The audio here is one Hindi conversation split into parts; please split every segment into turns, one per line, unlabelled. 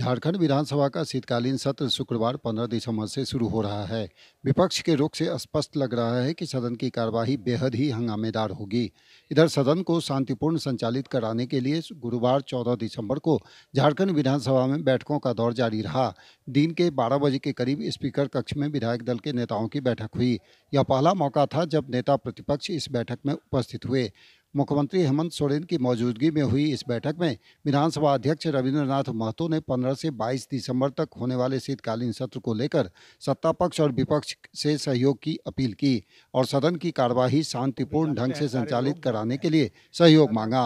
झारखंड विधानसभा का शीतकालीन सत्र शुक्रवार 15 दिसंबर से शुरू हो रहा है विपक्ष के रुख से स्पष्ट लग रहा है कि सदन की कार्यवाही बेहद ही हंगामेदार होगी इधर सदन को शांतिपूर्ण संचालित कराने के लिए गुरुवार 14 दिसंबर को झारखंड विधानसभा में बैठकों का दौर जारी रहा दिन के बारह बजे के करीब स्पीकर कक्ष में विधायक दल के नेताओं की बैठक हुई यह पहला मौका था जब नेता प्रतिपक्ष इस बैठक में उपस्थित हुए मुख्यमंत्री हेमंत सोरेन की मौजूदगी में हुई इस बैठक में विधानसभा अध्यक्ष रविंद्रनाथ महतो ने 15 से 22 दिसंबर तक होने वाले शीतकालीन सत्र को लेकर सत्ता पक्ष और विपक्ष से सहयोग की अपील की और सदन की कार्यवाही शांतिपूर्ण ढंग से संचालित कराने के लिए सहयोग मांगा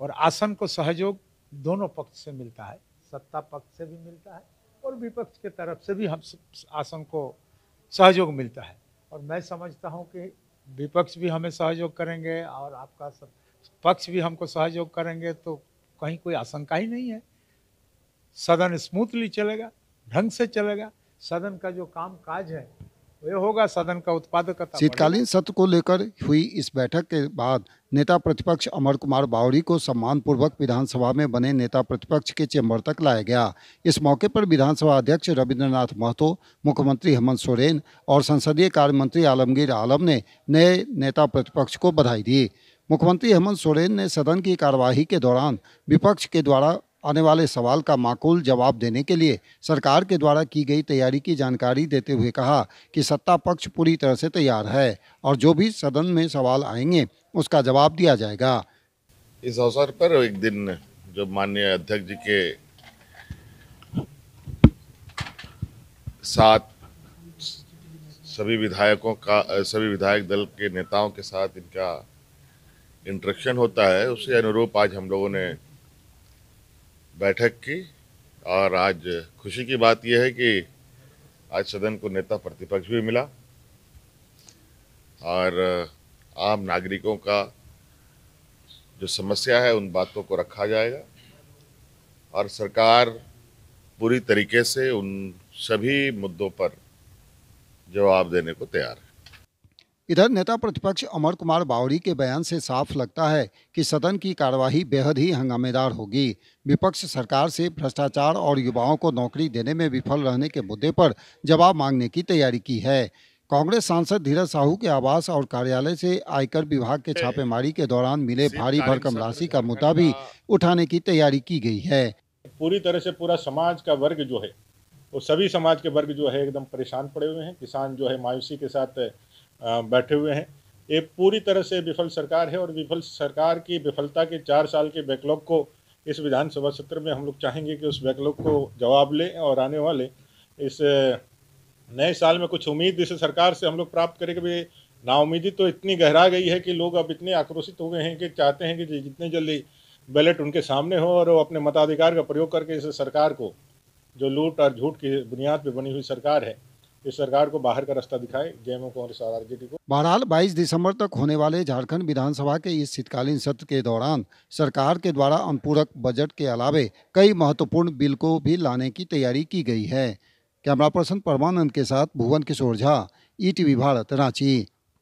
और आसन को सहयोग दोनों पक्ष से मिलता है सत्ता पक्ष से भी मिलता है और विपक्ष के तरफ से भी हम आसन को सहयोग मिलता है और मैं समझता हूँ कि विपक्ष भी हमें सहयोग करेंगे और आपका सब पक्ष भी हमको सहयोग करेंगे तो कहीं कोई आशंका ही नहीं है सदन स्मूथली चलेगा ढंग से चलेगा सदन का जो काम काज है वे होगा सदन का उत्पादकता शीतकालीन
सत्र को लेकर हुई इस बैठक के बाद नेता प्रतिपक्ष अमर कुमार बावरी को सम्मानपूर्वक विधानसभा में बने नेता प्रतिपक्ष के चेंबर तक लाया गया इस मौके पर विधानसभा अध्यक्ष रविंद्रनाथ महतो मुख्यमंत्री हेमंत सोरेन और संसदीय कार्य मंत्री आलमगीर आलम ने नए नेता प्रतिपक्ष को बधाई दी मुख्यमंत्री हेमंत सोरेन ने सदन की कार्यवाही के दौरान विपक्ष के द्वारा आने वाले सवाल का माकूल जवाब देने के लिए सरकार के द्वारा की गई तैयारी की जानकारी देते हुए कहा कि सत्ता पक्ष पूरी तरह से तैयार है और जो भी सदन में सवाल आएंगे उसका जवाब दिया जाएगा
इस अवसर पर एक दिन जब माननीय अध्यक्ष जी के साथ सभी विधायकों का सभी विधायक दल के नेताओं के साथ इनका इंट्रेक्शन होता है उसी अनुरूप आज हम लोगों ने बैठक की और आज खुशी की बात यह है कि आज सदन को नेता प्रतिपक्ष भी मिला और आम नागरिकों का जो समस्या है उन बातों को रखा जाएगा और सरकार पूरी तरीके से उन सभी मुद्दों पर जवाब देने को तैयार है
इधर नेता प्रतिपक्ष अमर कुमार बावरी के बयान से साफ लगता है कि सदन की कार्यवाही बेहद ही हंगामेदार होगी विपक्ष सरकार से भ्रष्टाचार और युवाओं को नौकरी देने में विफल रहने के मुद्दे पर जवाब मांगने की तैयारी की है कांग्रेस सांसद धीरज साहू के आवास और कार्यालय से आयकर विभाग के छापेमारी के दौरान मिले भारी भरकम राशि का मुद्दा भी उठाने की तैयारी की गई है
पूरी तरह से पूरा समाज का वर्ग जो है वो सभी समाज के वर्ग जो है एकदम परेशान पड़े हुए हैं किसान जो है मायूसी के साथ बैठे हुए हैं ये पूरी तरह से विफल सरकार है और विफल सरकार की विफलता के चार साल के बैकलॉग को इस विधानसभा सत्र में हम लोग चाहेंगे कि उस बैकलॉग को जवाब लें और आने वाले इस नए साल में कुछ उम्मीद इस सरकार से हम लोग प्राप्त करें कि भाई नाउमीदी तो इतनी गहरा गई है कि लोग अब इतने आक्रोशित हो गए हैं कि चाहते हैं कि जितने जल्दी बैलेट उनके सामने हो और वो अपने मताधिकार का प्रयोग करके इस सरकार को जो लूट और झूठ की बुनियाद पर बनी हुई सरकार है इस सरकार को बाहर का रास्ता दिखाए जेएमओ कांग्रेस आरजेडी को
बहरहाल 22 दिसंबर तक होने वाले झारखंड विधानसभा के इस शीतकालीन सत्र के दौरान सरकार के द्वारा अनुपूरक बजट के अलावे कई महत्वपूर्ण बिल को भी लाने की तैयारी की गई है कैमरा पर्सन परमानंद के साथ भुवन किशोर झा ई भारत रांची